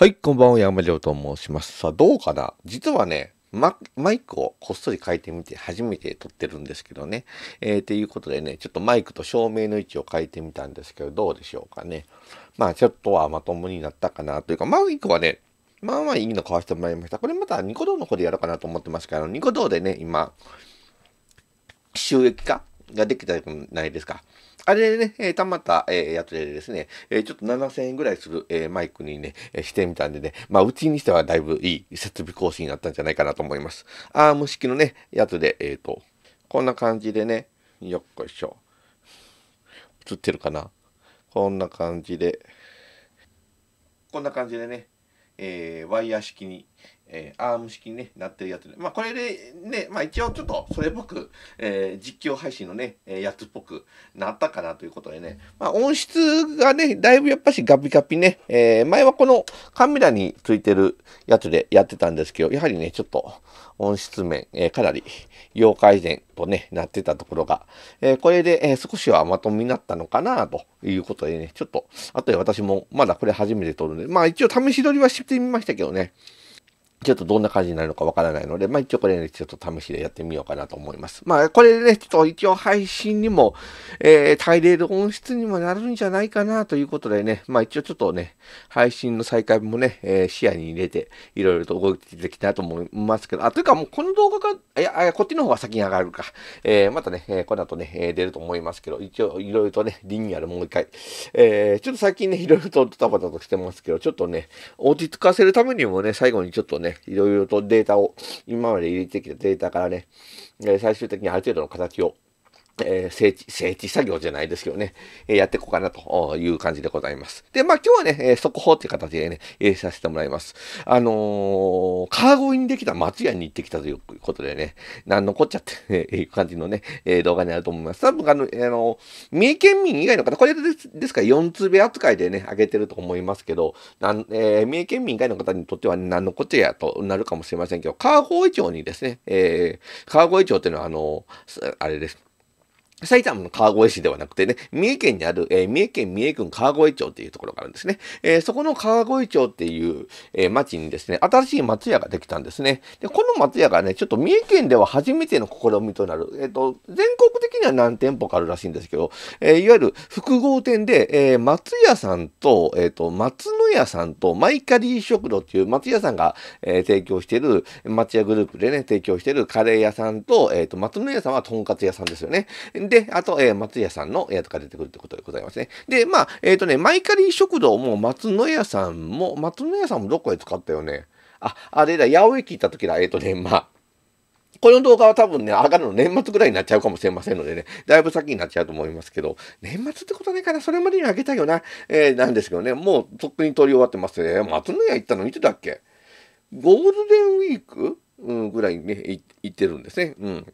はい、こんばんは、山城と申します。さあ、どうかな実はね、ママイクをこっそり変えてみて、初めて撮ってるんですけどね。えー、ということでね、ちょっとマイクと照明の位置を変えてみたんですけど、どうでしょうかね。まあ、ちょっとはまともになったかなというか、マイクはね、まあまあいいの買わせてもらいました。これまたニコ動の方でやろうかなと思ってますけど、ニコ動でね、今、収益化ができたじゃないですか。あれでね、えー、たまた、えー、やつでですね、えー、ちょっと7000円ぐらいする、えー、マイクにね、えー、してみたんでね、まあ、うちにしてはだいぶいい設備更新になったんじゃないかなと思います。アーム式のね、やつで、えっ、ー、と、こんな感じでね、よっこいしょ。映ってるかなこんな感じで、こんな感じでね、えー、ワイヤー式に、えー、アーム式に、ね、なってるやつで、まあ、これでね、まあ、一応ちょっとそれっぽく、えー、実況配信のね、えやつっぽくなったかなということでね、まあ、音質がね、だいぶやっぱしガピガピね、えー、前はこのカメラについてるやつでやってたんですけど、やはりね、ちょっと音質面、えかなり要改善とね、なってたところが、えこれで、え少しはまとめになったのかなということでね、ちょっと、あとで私もまだこれ初めて撮るんで、まあ一応試し撮りはしてみましたけどね、ちょっとどんな感じになるのかわからないので、まあ一応これね、ちょっと試しでやってみようかなと思います。まあこれね、ちょっと一応配信にも、えー、大例の音質にもなるんじゃないかなということでね、まあ一応ちょっとね、配信の再開もね、えー、視野に入れて、いろいろと動いていきたいと思いますけど、あ、というかもうこの動画が、いや、こっちの方が先に上がるか、えー、またね、えー、この後ね、えー、出ると思いますけど、一応いろいろとね、リニューアルもう一回、えー、ちょっと最近ね、いろいろとドタバタとしてますけど、ちょっとね、落ち着かせるためにもね、最後にちょっとね、ね、いろいろとデータを、今まで入れてきたデータからね、最終的にある程度の形をえー、整地、整地作業じゃないですけどね、えー、やっていこうかなという感じでございます。で、まあ今日はね、えー、速報っていう形でね、えー、させてもらいます。あのー、川越にできた松屋に行ってきたということでね、なんのこっちゃって、ね、いう感じのね、えー、動画になると思います。多分あの、あの、三重県民以外の方、これですですから4通目扱いでね、上げてると思いますけど、なん、えー、三重県民以外の方にとっては、ね、なんのこっちゃやとなるかもしれませんけど、川越町にですね、えー、川越町っていうのはあの、あれです。埼玉の川越市ではなくてね、三重県にある、えー、三重県三重郡川越町っていうところがあるんですね。えー、そこの川越町っていう、えー、町にですね、新しい松屋ができたんですね。で、この松屋がね、ちょっと三重県では初めての試みとなる、えっ、ー、と、全国的には何店舗かあるらしいんですけど、えー、いわゆる複合店で、えー、松屋さんと、えっ、ー、と、松野屋さんとマイカリー食堂っていう松屋さんが、えー、提供している、松屋グループでね、提供しているカレー屋さんと、えっ、ー、と、松野屋さんはとんかつ屋さんですよね。で、あと、えー、松屋さんの、えとか出てくるってことでございますね。で、まあ、えっ、ー、とね、マイカリー食堂も松野屋さんも、松野屋さんもどこで使ったよね。あ、あれだ、八百屋聞いた時だ、えっ、ー、とね、まあ、この動画は多分ね、上がるの年末ぐらいになっちゃうかもしれませんのでね、だいぶ先になっちゃうと思いますけど、年末ってことないかな、それまでにあげたいよな、えー、なんですけどね、もうとっくに撮り終わってますね。松野屋行ったの見てたっけゴールデンウィーク、うん、ぐらいにね、行ってるんですね。うん。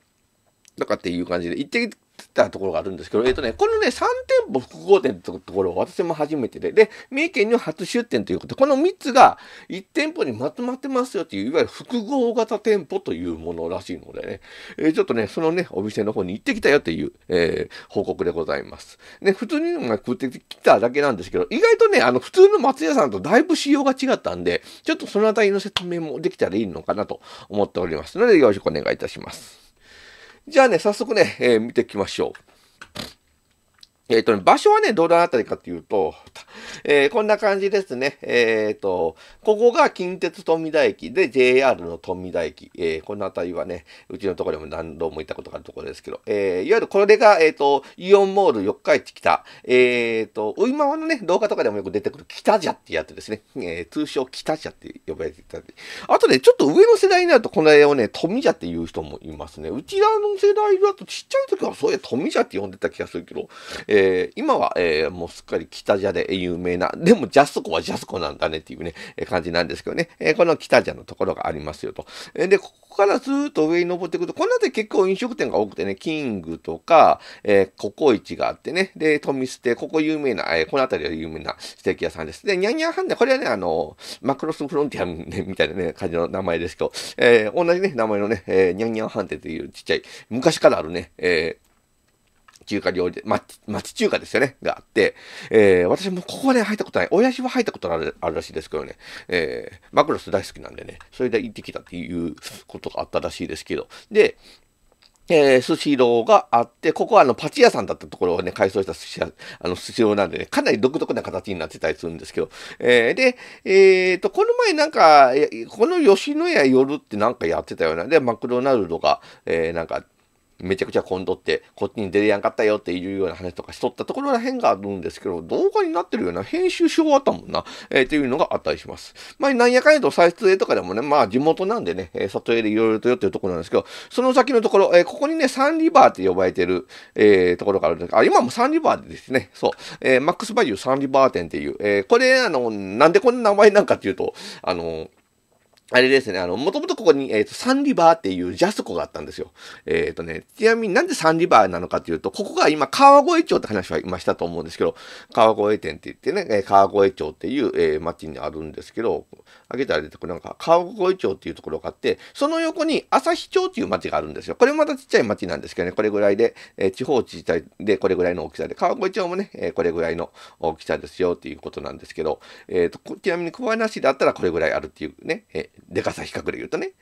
とかっていう感じで、行ってたところがあるんですけど、えっ、ー、とね、このね、3店舗複合店ってところを私も初めてで、で、三重県には初出店ということで、この3つが1店舗にまとまってますよっていう、いわゆる複合型店舗というものらしいのでね、えー、ちょっとね、そのね、お店の方に行ってきたよっていう、えー、報告でございます。ね、普通に食ってきただけなんですけど、意外とね、あの、普通の松屋さんとだいぶ仕様が違ったんで、ちょっとそのあたりの説明もできたらいいのかなと思っておりますので、よろしくお願いいたします。じゃあね、早速ね、えー、見ていきましょう。えっ、ー、と、ね、場所はね、どのあたりかというと、えー、こんな感じですね。えっ、ー、と、ここが近鉄富田駅で JR の富田駅。えこのあたりはね、うちのところでも何度も行ったことがあるところですけど、えいわゆるこれが、えっ、と、イオンモール四日市北、えっ、と、ウイマワのね、動画とかでもよく出てくる北じゃってやつですね。え通称北じゃって呼ばれていたり。あとね、ちょっと上の世代になると、この辺をね、富じゃって言う人もいますね。うちらの世代だとちっちゃい時はそういや富じゃって呼んでた気がするけど、ええー、今は、えー、もうすっかり北ジャで有名な、でもジャスコはジャスコなんだねっていうね、えー、感じなんですけどね、えこの北ジャのところがありますよと。えで、ここからずーっと上に登っていくと、この辺り結構飲食店が多くてね、キングとか、えココイチがあってね、で、富捨て、ここ有名な、えこの辺りは有名なステーキ屋さんです。で、ニャンニャンハンデ、これはね、あの、マクロスフロンティア、ね、みたいなね、感じの名前ですけど、え同じね、名前のね、えニャンニャンハンデというちっちゃい、昔からあるね、え中華料理で、ま、町中華ですよね、があって、えー、私もここはね、入ったことない。親父は入ったことあるあるらしいですけどね、えー、マクロス大好きなんでね、それで行ってきたっていうことがあったらしいですけど、で、えー、スシローがあって、ここはあのパチ屋さんだったところをね、改装した寿司屋、あのスシローなんでね、かなり独特な形になってたりするんですけど、えー、で、えっ、ー、と、この前なんか、この吉野家夜ってなんかやってたような、で、マクドナルドが、えー、なんか、めちゃくちゃ混んどって、こっちに出れやんかったよっていうような話とかしとったところら変があるんですけど、動画になってるような編集し終わったもんな、えー、というのがあったりします。まあ、なんやかんやと撮影とかでもね、まあ、地元なんでね、えー、でいろいろとよっていうところなんですけど、その先のところ、えー、ここにね、サンリバーって呼ばれてる、えー、ところがあるんですど、あ、今もサンリバーですね、そう、えー、マックスバリューサンリバー店っていう、えー、これ、あの、なんでこんな名前なんかっていうと、あの、あれですね、あの、もともとここに、えっ、ー、と、サンリバーっていうジャスコがあったんですよ。えっ、ー、とね、ちなみになんでサンリバーなのかっていうと、ここが今、川越町って話は今したと思うんですけど、川越店って言ってね、川越町っていう、えー、町にあるんですけど、あげたら出てくるなんか、川越町っていうところがあって、その横に旭町っていう町があるんですよ。これまたちっちゃい町なんですけどね、これぐらいで、え地方自治体でこれぐらいの大きさで、川越町もね、えこれぐらいの大きさですよっていうことなんですけど、えっ、と、ちなみに小林だったらこれぐらいあるっていうね、えでかさ比較で言うとね。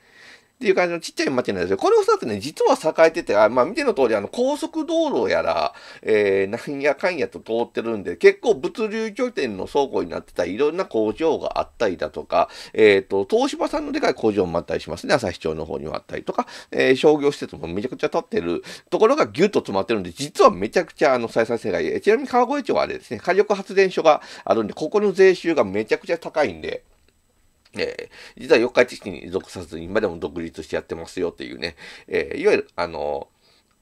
っていう感じのちっちゃい町なんですよ。これを二つね、実は栄えてて、あまあ見ての通り、あの、高速道路やら、えー、なんやかんやと通ってるんで、結構物流拠点の倉庫になってたいろんな工場があったりだとか、えっ、ー、と、東芝さんのでかい工場もあったりしますね。朝日町の方にもあったりとか、えー、商業施設もめちゃくちゃ建ってるところがギュッと詰まってるんで、実はめちゃくちゃあの、再生性がいい。ちなみに川越町はあれですね、火力発電所があるんで、ここの税収がめちゃくちゃ高いんで、えー、実は四日市市に属さずに今でも独立してやってますよっていうね、えー、いわゆる、あの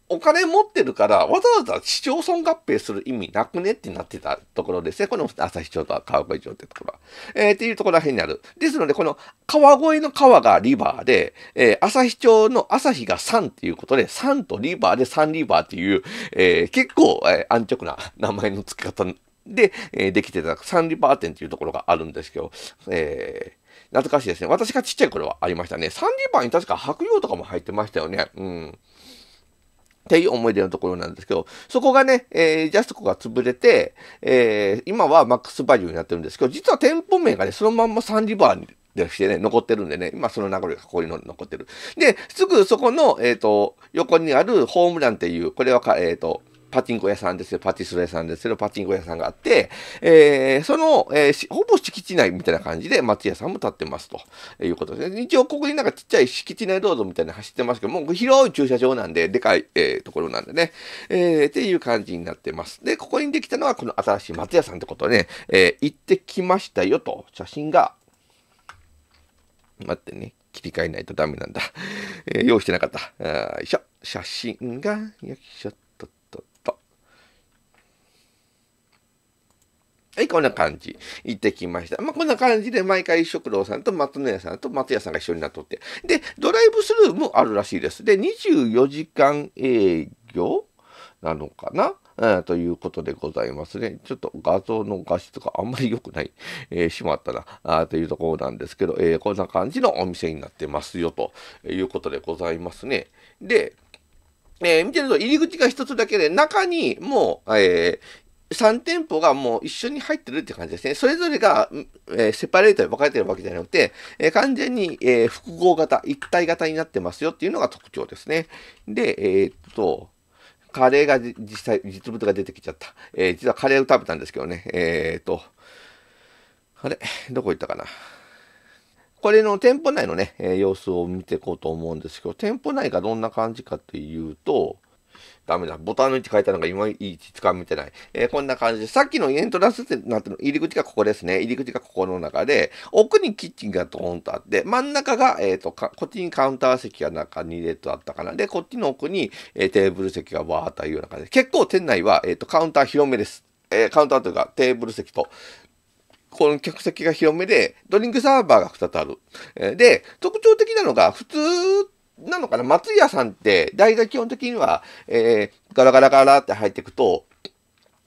お金持ってるから、わざわざ市町村合併する意味なくねってなってたところですね。この旭町と川越町ってところは。えー、っていうところら辺にある。ですので、この川越の川がリバーで、えー、旭町の旭が山っていうことで、山とリバーで山リバーっていう、えー、結構、えー、安直な名前の付け方で、えー、できてたサンリバー店っていうところがあるんですけど、えー懐かしいですね。私がちっちゃい頃はありましたね。サンディバーに確か白洋とかも入ってましたよね。うん。っていう思い出のところなんですけど、そこがね、えー、ジャスコが潰れて、えー、今はマックスバリューになってるんですけど、実は店舗名がね、そのまんまサンディバーにでしてね、残ってるんでね、今その流れがここに残ってる。で、すぐそこの、えっ、ー、と、横にあるホームランっていう、これはか、えっ、ー、と、パチンコ屋さんですよ、パチスロ屋さんですよ、パチンコ屋さんがあって、えー、その、えー、ほぼ敷地内みたいな感じで松屋さんも建ってますということですね。一応ここになんかちっちゃい敷地内道路みたいなの走ってますけど、もう広い駐車場なんで、でかい、えー、ところなんでね、えー、っていう感じになってます。で、ここにできたのはこの新しい松屋さんってことね、えー、行ってきましたよと、写真が、待ってね、切り替えないとダメなんだ。えー、用意してなかった。よいしょ。写真が、よいしょはい、こんな感じ。行ってきました。まあ、こんな感じで、毎回食堂さんと松野屋さんと松屋さんが一緒になっとって。で、ドライブスルーもあるらしいです。で、24時間営業なのかな、ということでございますね。ちょっと画像の画質があんまり良くない、えー、しまったな、あというところなんですけど、えー、こんな感じのお店になってますよ、ということでございますね。で、えー、見てると入り口が一つだけで、中にもう、えー、3店舗がもう一緒に入ってるって感じですね。それぞれが、えー、セパレートで分かれてるわけじゃなくて、えー、完全に、えー、複合型、一体型になってますよっていうのが特徴ですね。で、えー、っと、カレーが実際、実物が出てきちゃった。えー、実はカレーを食べたんですけどね。えー、っと、あれどこ行ったかなこれの店舗内のね、え様子を見ていこうと思うんですけど、店舗内がどんな感じかっていうと、ダメだ。ボタンの位置変えたのが今いい位置かめてない。えー、こんな感じで、さっきのエントランスってなっての入り口がここですね。入り口がここの中で、奥にキッチンがドーンとあって、真ん中が、えっ、ー、とこっちにカウンター席が中2列あったかな。で、こっちの奥に、えー、テーブル席がわーっというような感じで、結構店内は、えっ、と、カウンター広めです。えカウンターというか、テーブル席と、この客席が広めで、ドリンクサーバーが2つある。で、特徴的なのが、普通なのかな松屋さんって、大が基本的には、えー、ガラガラガラって入っていくと、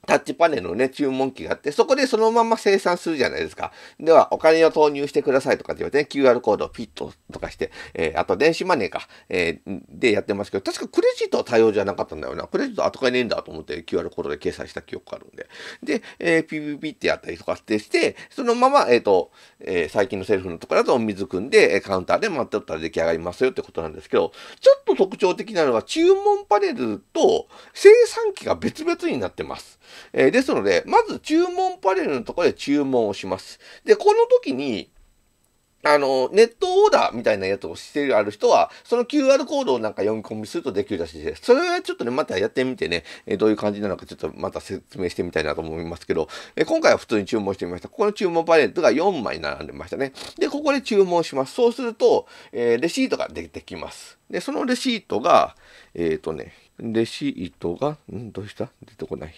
タッチパネルのね、注文機があって、そこでそのまま生産するじゃないですか。では、お金を投入してくださいとかって言われて、ね、QR コードをピットとかして、えー、あと電子マネーか、えー、でやってますけど、確かクレジットは対応じゃなかったんだよな。クレジット後からねえんだと思って QR コードで掲載した記憶があるんで。で、えー、PVP ってやったりとかしてして、そのまま、えっ、ー、と、えー、最近のセルフのところだとお水汲んで、カウンターで待っておったら出来上がりますよってことなんですけど、ちょっと特徴的なのが注文パネルと生産機が別々になってます。えー、ですので、まず注文パネルのところで注文をします。で、この時に、あの、ネットオーダーみたいなやつをしてある人は、その QR コードをなんか読み込みするとできるらしいです。それはちょっとね、またやってみてね、えどういう感じなのかちょっとまた説明してみたいなと思いますけど、え今回は普通に注文してみました。ここの注文パネットが4枚並んでましたね。で、ここで注文します。そうすると、えレシートが出てきます。で、そのレシートが、えっ、ー、とね、レシートが、んどうした出てこない。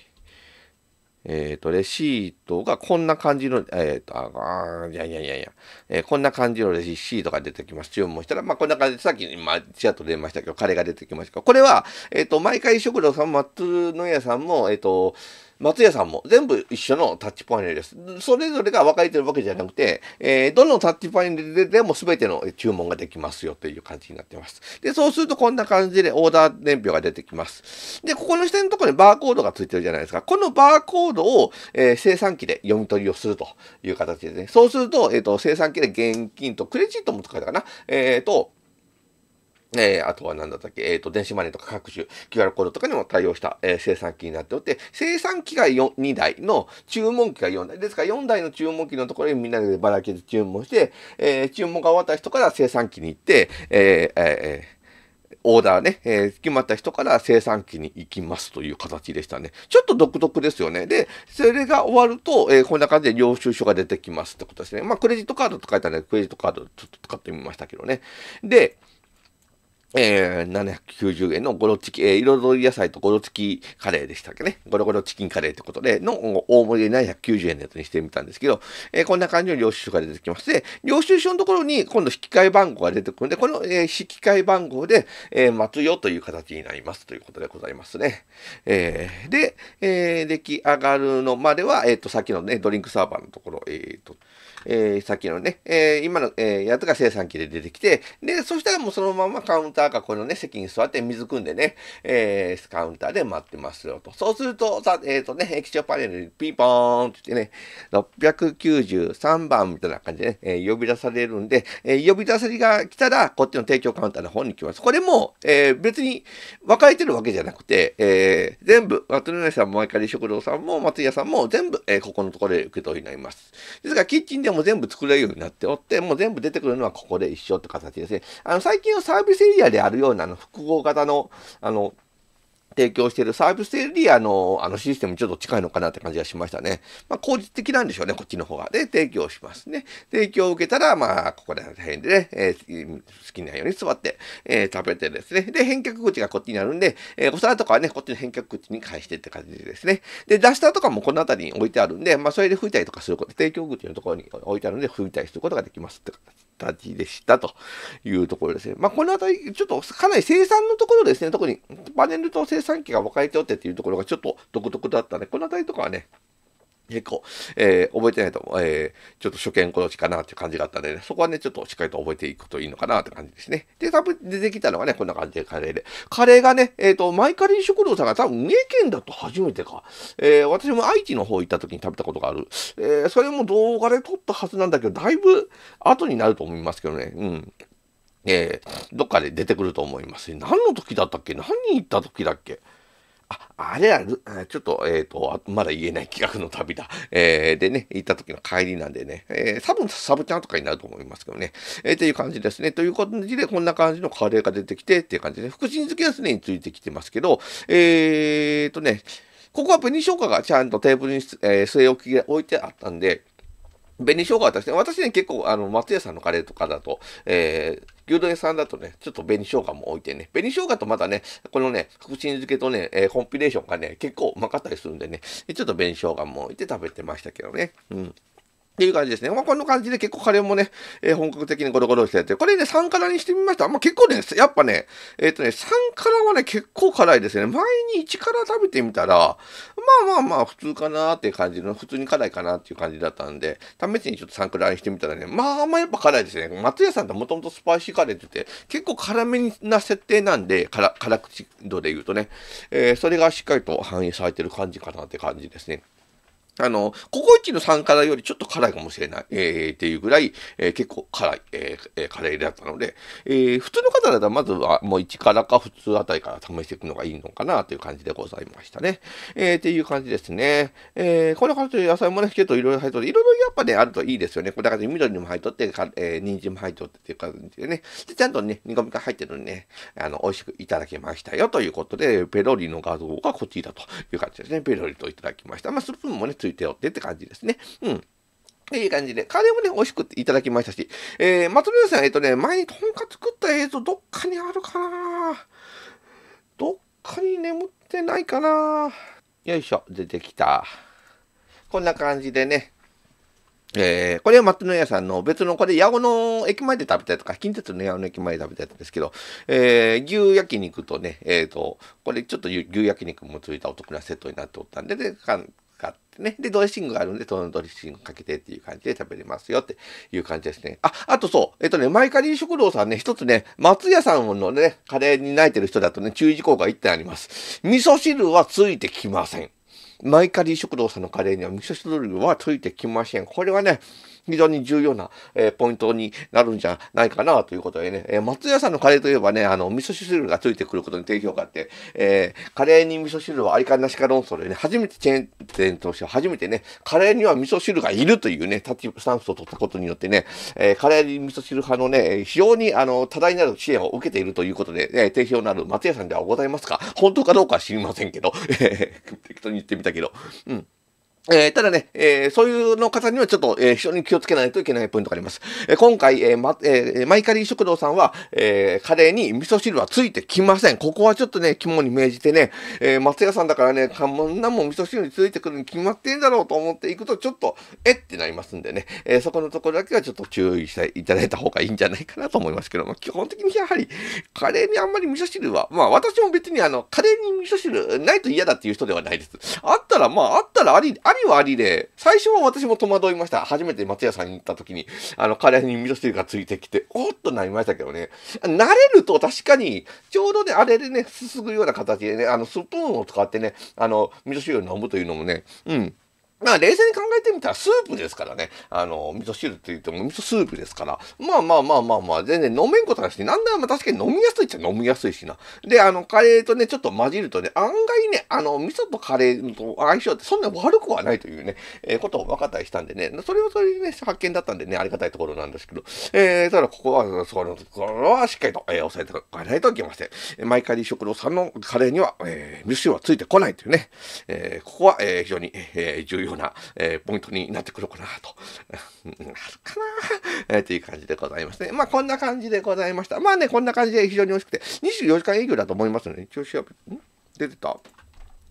えっ、ー、と、レシートがこんな感じの、えっ、ー、と、あいやいやいやいや、えー、こんな感じのレシートが出てきます。注文したら、まあ、こんな感じで、さっき、まあ、チアと出ましたけど、カレーが出てきましたけど、これは、えっ、と、毎回食堂さん、松野屋さんも、えっ、と、松屋さんも全部一緒のタッチパネルです。それぞれが分かれてるわけじゃなくて、えー、どのタッチパネルででも全ての注文ができますよという感じになってます。で、そうするとこんな感じでオーダー年表が出てきます。で、ここの下のところにバーコードがついてるじゃないですか。このバーコードを、えー、生産機で読み取りをするという形ですね。そうすると、えっ、ー、と、生産機で現金とクレジットも使えたかな。えっ、と、えー、あとは何だったっけ、えっ、ー、と、電子マネーとか各種 QR コードとかにも対応した、えー、生産機になっておって、生産機が2台の注文機が4台。ですから4台の注文機のところにみんなでばらけて注文して、えー、注文が終わった人から生産機に行って、えー、えーオーダーね、えー、決まった人から生産機に行きますという形でしたね。ちょっと独特ですよね。で、それが終わると、えー、こんな感じで領収書が出てきますってことですね。まあ、クレジットカードと書いたので、クレジットカードちょっと使ってみましたけどね。で、えー、790円のゴロチキ、えー、彩り野菜とゴロチキカレーでしたっけね。ゴロゴロチキンカレーってことで、の大盛りで790円のやつにしてみたんですけど、えー、こんな感じの領収書が出てきまして、領収書のところに今度引き換え番号が出てくるんで、この、えー、引き換え番号で、えー、待つよという形になりますということでございますね。えー、で、えー、出来上がるのまでは、えっ、ー、と、さっきのね、ドリンクサーバーのところ、えっ、ー、と、えー、さっきのね、えー、今の、えー、やつが生産機で出てきて、で、そしたらもうそのままカウンタータがこのね、席に座って水汲んでね、えー、カウンターで待ってますよと。そうすると、さえっ、ー、とね、液晶パネルにピーポーンって言ってね、693番みたいな感じでね、えー、呼び出されるんで、えー、呼び出されが来たら、こっちの提供カウンターの方に来ます。これも、えー、別に分かれてるわけじゃなくて、えー、全部、松野さんも、マイカリ食堂さんも、松屋さんも、全部、えー、ここのところで受け取りになります。ですから、キッチンでも全部作れるようになっておって、もう全部出てくるのはここで一緒って形ですね。あの、最近のサービスエリアであるようなあの複合型の、あの、提供しているサービスエリアのあのシステムにちょっと近いのかなって感じがしましたね。まあ、効率的なんでしょうね、こっちの方が。で、提供しますね。提供を受けたら、まあ、ここら辺でね、えー、好きなように座って、えー、食べてですね。で、返却口がこっちにあるんで、えー、お皿とかはね、こっちの返却口に返してって感じでですね。で、ダスターとかもこの辺りに置いてあるんで、まあ、それで拭いたりとかすること、提供口のところに置いてあるんで、拭いたりすることができますって感じでしたというところですね。まあ、この辺り、ちょっとかなり生産のところですね、特にパネルと生産生産期が分かれておってっていうところがちょっと独特だったね。この辺りとかはね、結構、えー、覚えてないと、えー、ちょっと初見殺しかなっていう感じがあったんでね、そこはね、ちょっとしっかりと覚えていくといいのかなって感じですね。で、多分出てきたのがね、こんな感じでカレーで。カレーがね、えっ、ー、と、マイカリー食堂さんが多分三重県だと初めてか。えー、私も愛知の方行った時に食べたことがある。えー、それも動画で撮ったはずなんだけど、だいぶ後になると思いますけどね。うん。えー、どっかで出てくると思います。何の時だったっけ何行った時だっけあ、あれは、ちょっと、えっ、ー、と、まだ言えない企画の旅だ。えー、でね、行った時の帰りなんでね、えー、多分サブちゃんとかになると思いますけどね。えー、いう感じですね。という感じで、こんな感じのカレーが出てきて、っていう感じで、福神漬けは常についてきてますけど、えーとね、ここは紅生姜がちゃんとテーブルに、えー、据え置きが置いてあったんで、紅生姜は私ね、私ね、結構、あの、松屋さんのカレーとかだと、えー、牛丼屋さんだとね、ちょっと紅生姜も置いてね、紅生姜とまだね、このね、福神漬けとね、えー、コンピレーションがね、結構うまかったりするんでね、ちょっと紅生姜も置いて食べてましたけどね。うん。っていう感じですね。まあ、こんな感じで結構カレーもね、えー、本格的にゴロゴロしてやって、これね、3辛にしてみました。まあ、結構ね、やっぱね、えっ、ー、とね、3辛はね、結構辛いですね。前に1辛食べてみたら、まあまあまあ、普通かなーっていう感じの、普通に辛いかなっていう感じだったんで、試しにちょっと3辛にしてみたらね、まあまあやっぱ辛いですね。松屋さんってもともとスパイシーカレーって言って、結構辛めな設定なんで、辛、辛口度で言うとね、えー、それがしっかりと反映されてる感じかなって感じですね。あの、ココイチの3辛よりちょっと辛いかもしれない、えー、っていうぐらい、えー、結構辛い、えー、カレーだったので、えー、普通の方だったらまずはもう1辛か普通あたりから試していくのがいいのかなという感じでございましたね。えー、っていう感じですね。えー、こんな感じで野菜もね、結構いろいろ入っとって、いろいろやっぱね、あるといいですよね。これな感緑も入っとって、かえー、人参も入っとってっていう感じでね。で、ちゃんとね、煮込みが入ってるのにね、あの、美味しくいただけましたよということで、ペロリの画像がこちらという感じですね。ペロリといただきました。まあ、スプーンもね、ついておってって感じですね。うん。っていう感じで、カレーもね、美味しくいただきましたし、えー、松村さん、えっとね、前にとんかつ食った映像どっかにあるかなどっかに眠ってないかなよいしょ、出てきた。こんな感じでね、えー、これは松の屋さんの別の、これ、矢後の駅前で食べたやつか、近鉄の矢後の駅前で食べたやつですけど、えー、牛焼肉とね、えっ、ー、と、これちょっと牛焼肉もついたお得なセットになっておったんで、ね、買ってね。で、ドレッシングがあるんで、そのドレッシングかけてっていう感じで食べれますよっていう感じですね。あ、あとそう。えっとね、マイカリー食堂さんね、一つね、松屋さんのね、カレーに泣いてる人だとね、注意事項が1点あります。味噌汁はついてきません。マイカリー食堂さんのカレーには味噌汁はついてきません。これはね、非常に重要な、えー、ポイントになるんじゃないかなということでね、えー、松屋さんのカレーといえばね、あの、味噌汁がついてくることに定評があって、えー、カレーに味噌汁はありかなしか論争でね、初めてチェーン店としては初めてね、カレーには味噌汁がいるというね、タッチスタンスを取ったことによってね、えー、カレーに味噌汁派のね、非常にあの、多大なる支援を受けているということで、ね、定評のある松屋さんではございますか本当かどうかは知りませんけど、適当に言ってみたけど、うん。えー、ただね、えー、そういうの方にはちょっと、えー、非常に気をつけないといけないポイントがあります。え今回、えまえマイカリー食堂さんは、えカレーに味噌汁はついてきません。ここはちょっとね、肝に銘じてね、え松屋さんだからね、こんなもん味噌汁についてくるに決まってんだろうと思っていくと、ちょっと、えってなりますんでね、えそこのところだけはちょっと注意していただいた方がいいんじゃないかなと思いますけども、基本的にやはり、カレーにあんまり味噌汁は、まあ私も別にあの、カレーに味噌汁ないと嫌だっていう人ではないです。あったら、まああったらあり、ありはありで、最初は私も戸惑いました。初めて松屋さんに行った時に、あの、カレーに味噌汁がついてきて、おっとなりましたけどね。慣れると確かに、ちょうどね、あれでね、すすぐような形でね、あの、スプーンを使ってね、あの、味噌汁を飲むというのもね、うん。まあ、冷静に考えてみたらスープですからね。あの、味噌汁って言っても味噌スープですから。まあまあまあまあまあ、全然飲めんことないし、なんだまあ確かに飲みやすいっちゃ飲みやすいしな。で、あの、カレーとね、ちょっと混じるとね、案外ね、あの、味噌とカレーと相性ってそんな悪くはないというね、えー、ことを分かったりしたんでね、それはそれでね、発見だったんでね、ありがたいところなんですけど、えー、ただここは、そのところはしっかりと、えー、押さえておかないといけません。毎回食堂さんのカレーには、えー、味噌汁はついてこないというね、えー、ここは、えー、非常に、えー、重要ような、えー、ポイントになってくるかなと。な るかな えー、っていう感じでございますね。まあ、こんな感じでございました。まあね、こんな感じで非常に美味しくて、24時間営業だと思いますので、一応調べ、ん出てた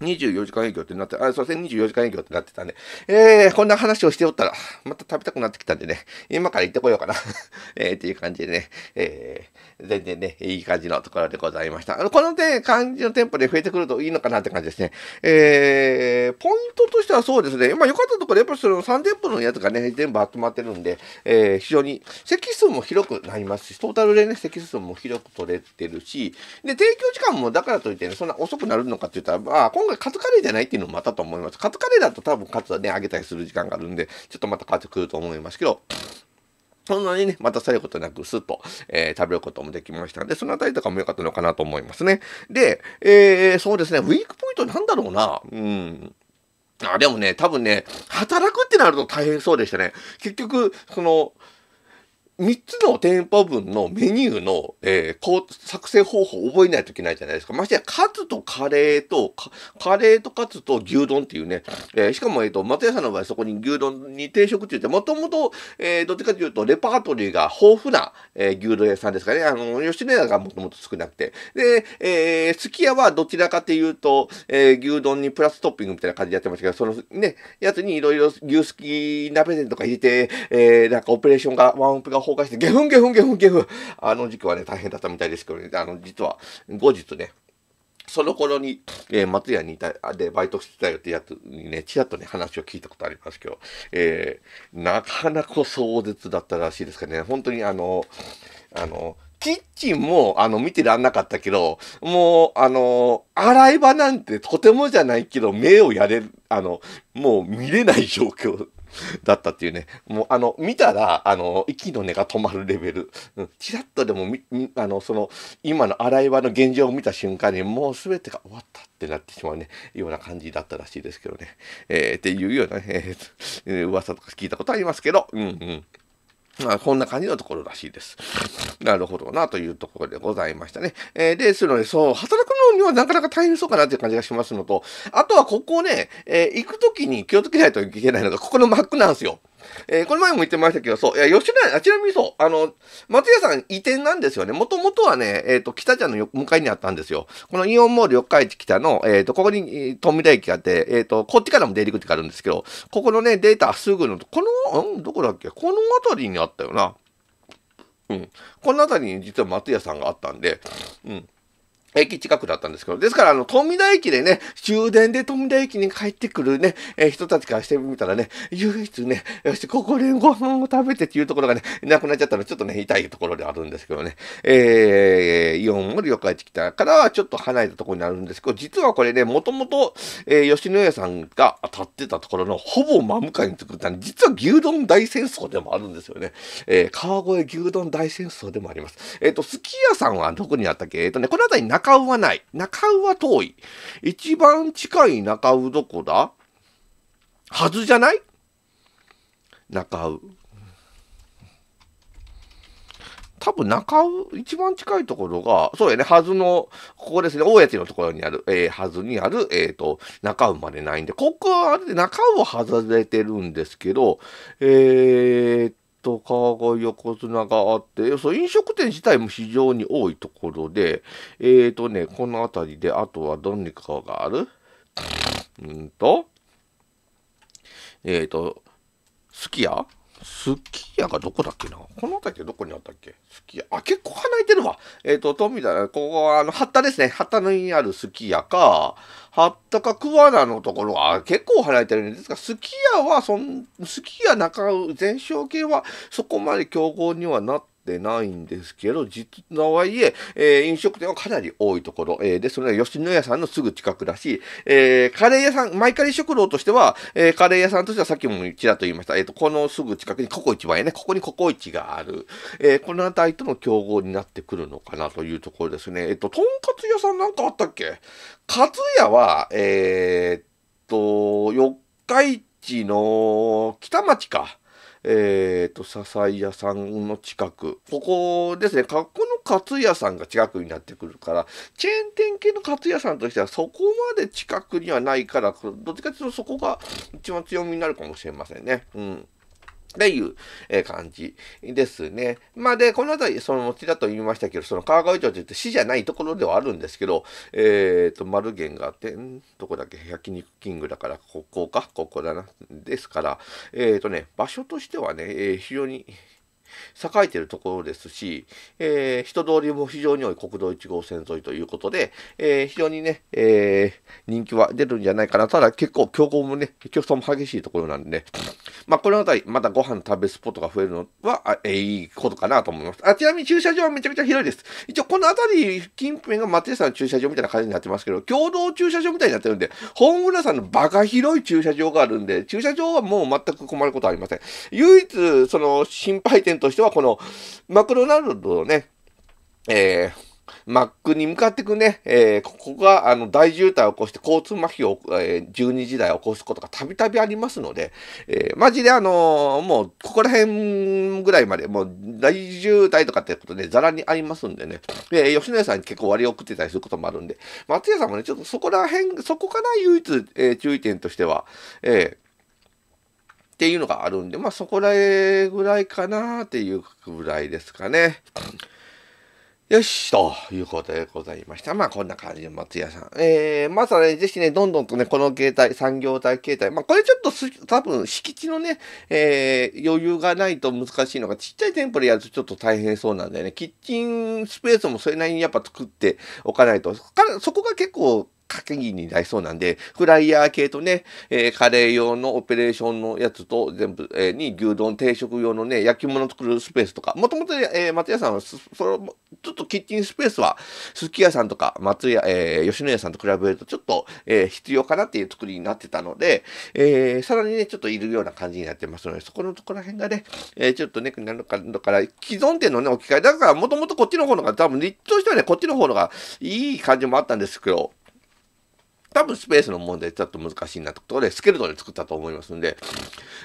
24時間営業ってなって、あ、そうですね、24時間営業ってなってたんで、えー、こんな話をしておったら、また食べたくなってきたんでね、今から行ってこようかな えー、っていう感じでね、えー、全然ね、いい感じのところでございました。あのこのね、感じの店舗で増えてくるといいのかなって感じですね。えー、ポイントとしてはそうですね、まあ良かったところ、やっぱりその3店舗のやつがね、全部集まってるんで、えー、非常に席数も広くなりますし、トータルでね、席数も広く取れてるし、で、提供時間もだからといってね、そんな遅くなるのかって言ったら、まあ、今回カツカレーじゃないっていうのもまたと思います。カツカレーだと多分カツはね、揚げたりする時間があるんで、ちょっとまた変わってくると思いますけど、そんなにね、またされることなく、スッと、えー、食べることもできましたんで、そのあたりとかも良かったのかなと思いますね。で、えー、そうですね、ウィークポイントなんだろうな。うん。あ、でもね、多分ね、働くってなると大変そうでしたね。結局、その、3つの店舗分のメニューの、えー、作成方法を覚えないといけないじゃないですか。ましてや、カツとカレーと、カレーとカツと牛丼っていうね、えー、しかも、えっ、ー、と、松屋さんの場合そこに牛丼に定食って言って、もともと、えー、どっちかというと、レパートリーが豊富な、えー、牛丼屋さんですかね。あの、吉野家がもともと少なくて。で、えー、すき家はどちらかというと、えー、牛丼にプラストッピングみたいな感じでやってましたけど、そのね、やつにいろいろ牛すき鍋店とか入れて、えー、なんかオペレーションが、ワンオペが崩壊して、ゲフンゲフンゲフンゲフン。あの時期はね、大変だったみたいですけどね、あの、実は、後日ね、その頃に、えー、松屋にいた、で、バイトしてたよってやつにね、ちらっとね、話を聞いたことありますけど、えー、なかなか壮絶だったらしいですかね。本当にあの、あの、キッチンも、あの、見てらんなかったけど、もう、あの、洗い場なんてとてもじゃないけど、目をやれる、あの、もう見れない状況だったっていうね。もう、あの、見たら、あの、息の根が止まるレベル。うん。ちらっとでも、あの、その、今の洗い場の現状を見た瞬間に、もう全てが終わったってなってしまうね、ような感じだったらしいですけどね。えー、っていうようなね、えー、噂とか聞いたことありますけど、うんうん。まあ、こんな感じのところらしいです。なるほどな、というところでございましたね。えー、ですので、そう、働くのにはなかなか大変そうかなという感じがしますのと、あとはここをね、えー、行くときに気をつけないといけないのが、ここのマックなんですよ。えー、この前も言ってましたけど、そう、いや、吉田、あちなみにそう、あの、松屋さん移転なんですよね。もともとはね、えっ、ー、と、北ちゃんの向かいにあったんですよ。このイオンモール四日市北の、えっ、ー、と、ここに富田駅があって、えっ、と、こっちからも出入り口があるんですけど、ここのね、データすぐの、この、うん、どこだっけこの辺りにあったよな。うん。この辺りに実は松屋さんがあったんで、うん。駅近くだったんですけど、ですから、あの、富田駅でね、終電で富田駅に帰ってくるね、えー、人たちからしてみたらね、唯一ね、よし、ここでご飯を食べてっていうところがね、なくなっちゃったのちょっとね、痛いところであるんですけどね、えー、イオンも旅館ってきたからはちょっと離れたところになるんですけど、実はこれね、もともと、えー、吉野家さんが立ってたところのほぼ真向かいに作った実は牛丼大戦争でもあるんですよね。えー、川越牛丼大戦争でもあります。えっ、ー、と、すき家さんはどこにあったっけえっ、ー、とね、この辺りに中尾はない。中尾は遠い。一番近い中尾どこだはずじゃない中尾。多分中尾、一番近いところが、そうやね、はずの、ここですね、大家のところにある、えー、はずにある、えっ、ー、と、中尾までないんで、ここはあれで中尾は外れてるんですけど、えー、と川越横綱があって、そう飲食店自体も非常に多いところで、えーとね、この辺りで、あとはどんにかがあるうんと、えっ、ー、と、すき家すき家がどこだっけなこの辺りってどこにあったっけすき家。あ、結構離れてるわ。えっ、ー、と、富田、ここは、あの、八田ですね。八田にあるすき家か、八田か桑名のところは結構離れてるんですが、すき家は、そん、すき家中、全焼系はそこまで強豪にはなっってないんですけど、実のはいええー、飲食店はかなり多いところ、えー、で、それは吉野家さんのすぐ近くだし、えー、カレー屋さん、マイカレー食堂としては、えカレー屋さんとしてはさっきもちらっと言いました、えっ、と、このすぐ近くにココイチはね、ここにココイチがある、えこの辺りとの競合になってくるのかなというところですね。えっ、と、とんかつ屋さんなんかあったっけかつやは、えっと、四日市の北町か。えっ、ー、と、笹屋さんの近く。ここですね、格のカツ屋さんが近くになってくるから、チェーン店系のカツ屋さんとしてはそこまで近くにはないから、どっちかというとそこが一番強みになるかもしれませんね。うん。っていう、え感じですね。まあで、この辺り、そのちらと言いましたけど、その川越町て言って市じゃないところではあるんですけど、えっ、ー、と、丸源があって、んどこだっけ焼肉キングだから、ここかここだな。ですから、えっ、ー、とね、場所としてはね、えー、非常に栄えているところですし、えー、人通りも非常に多い国道1号線沿いということで、えー、非常にね、えー、人気は出るんじゃないかな。ただ結構競合もね、競争も激しいところなんでね。まあ、このあたり、またご飯食べスポットが増えるのは、えー、いいことかなと思います。あちなみに駐車場はめちゃめちゃ広いです。一応、このあたり近辺が松江さんの駐車場みたいな感じになってますけど、共同駐車場みたいになってるんで、本村さんのバカ広い駐車場があるんで、駐車場はもう全く困ることはありません。唯一、その、心配点としては、この、マクドナルドのね、えー、マックに向かっていくね、えー、ここがあの大渋滞を起こして交通麻痺を、えー、12時台起こすことがたびたびありますので、えー、マジであのー、もうここら辺ぐらいまで、もう大渋滞とかってことでざらにありますんでね、で、吉野家さんに結構割り送ってたりすることもあるんで、松屋さんもね、ちょっとそこら辺、そこから唯一、えー、注意点としては、えーっていうのがあるんで、まあそこらぐらいかなっていうぐらいですかね。よし、ということでございました。まあ、こんな感じで松屋さん。えー、まずはね、ぜひね、どんどんとね、この携帯、産業体携帯。まあ、これちょっと多分、敷地のね、えー、余裕がないと難しいのが、ちっちゃい店舗でやるとちょっと大変そうなんだよね。キッチンスペースもそれなりにやっぱ作っておかないと。そこが結構、掛け金になりそうなんで、フライヤー系とね、えー、カレー用のオペレーションのやつと全部、えー、に牛丼定食用のね、焼き物作るスペースとか、もともと、え松屋さんは、その、ちょっとキッチンスペースは、すき家さんとか松屋、えー、吉野家さんと比べるとちょっと、えー、必要かなっていう作りになってたので、えー、さらにね、ちょっといるような感じになってますので、そこのところら辺がね、えー、ちょっとね、なんか、だから、既存店のね、置き換え、だからもともとこっちの方のが、多分、立地としてはね、こっちの方のがいい感じもあったんですけど、多分スペースの問題ちょっと難しいなっことで、スケルトンで作ったと思いますんで、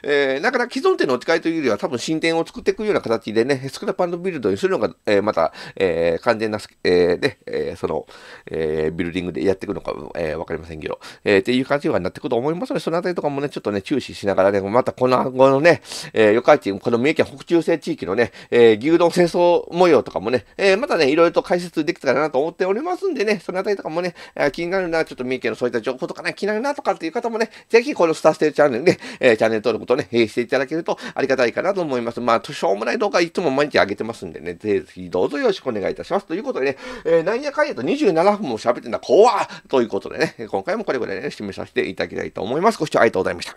えー、だから既存店の置き換えというよりは多分新店を作っていくような形でね、スクラップビルドにするのが、えー、また、えー、完全な、えー、ね、えー、その、えー、ビルディングでやっていくのか、えー、わかりませんけど、えー、っていう感じになっていくと思いますので、そのあたりとかもね、ちょっとね、注視しながらね、またこの後のね、えー、四日市、この三重県北中西地域のね、えー、牛丼戦争模様とかもね、えー、またね、いろいろと解説できたらなと思っておりますんでね、そのあたりとかもね、気になるな、ちょっと三重県のそういった情報とかね、気になるなとかっていう方もね、ぜひこのスターステイチャンネルで、えー、チャンネル登録とね、えー、していただけるとありがたいかなと思います。まあ、しょうもない動画いつも毎日上げてますんでね、ぜひどうぞよろしくお願いいたします。ということでね、えー、なんやかんやと27分も喋ってんだ、怖ということでね、今回もこれぐらいね、締めさせていただきたいと思います。ご視聴ありがとうございました。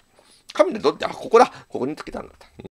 神でどって、あ、ここだここにつけたんだった。